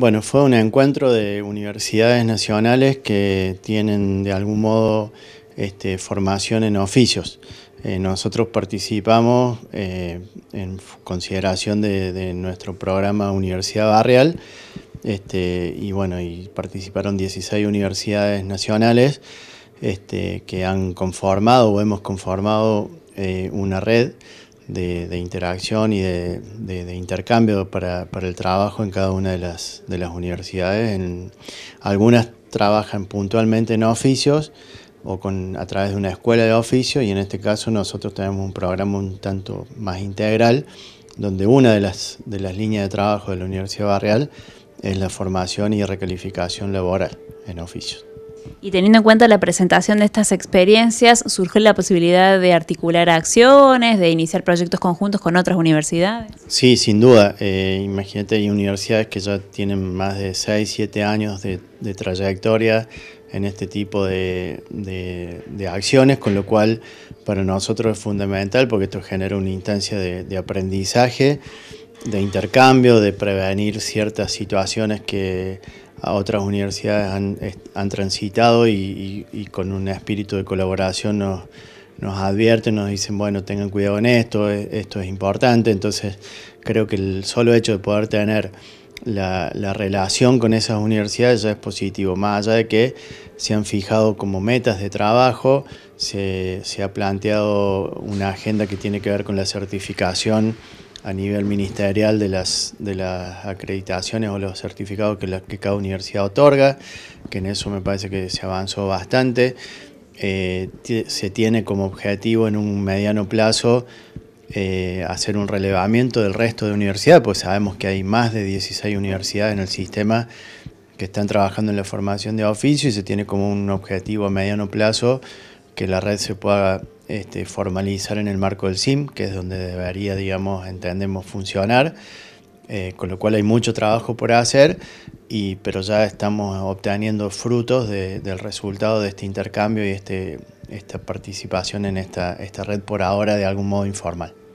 Bueno, fue un encuentro de universidades nacionales que tienen de algún modo este, formación en oficios. Eh, nosotros participamos eh, en consideración de, nuestro programa Universidad Barrial este, y bueno, participaron 16 universidades nacionales este, que han conformado o hemos conformado eh, una red de, interacción y de, intercambio para, el trabajo en cada una de las, universidades. algunas trabajan puntualmente en oficios o a través de una escuela de oficio y en este caso nosotros tenemos un programa un tanto más integral donde una de las, de las líneas de trabajo de la Universidad Barrial es la formación y recalificación laboral en oficios. Y teniendo en cuenta la presentación de estas experiencias, ¿surge la posibilidad de articular acciones, de iniciar proyectos conjuntos con otras universidades. Sí, sin duda. Eh, imagínate, hay universidades que ya tienen más de 6, 7 años de, trayectoria en este tipo de, acciones, con lo cual para nosotros es fundamental porque esto genera una instancia de aprendizaje, de intercambio, de prevenir ciertas situaciones que a otras universidades han, transitado y, con un espíritu de colaboración nos, nos, advierten, nos dicen, bueno, tengan cuidado en esto, e, esto es importante. Entonces, creo que el solo hecho de poder tener la, relación con esas universidades ya es positivo, más allá de que se han fijado como metas de trabajo, se, se ha planteado una agenda que tiene que ver con la certificación a nivel ministerial de las, de las acreditaciones o los certificados que, cada universidad otorga, que en eso me parece que se avanzó bastante. Eh, se tiene como objetivo en un mediano plazo eh, hacer un relevamiento del resto de universidades, pues sabemos que hay más de 16 universidades en el sistema que están trabajando en la formación de oficio y se tiene como un objetivo a mediano plazo que la red se pueda este, formalizar en el marco del SIM, que es donde debería, digamos, entendemos funcionar, eh, con lo cual hay mucho trabajo por hacer, y, pero ya estamos obteniendo frutos del resultado de este intercambio y este, esta participación en esta, esta red por ahora de algún modo informal.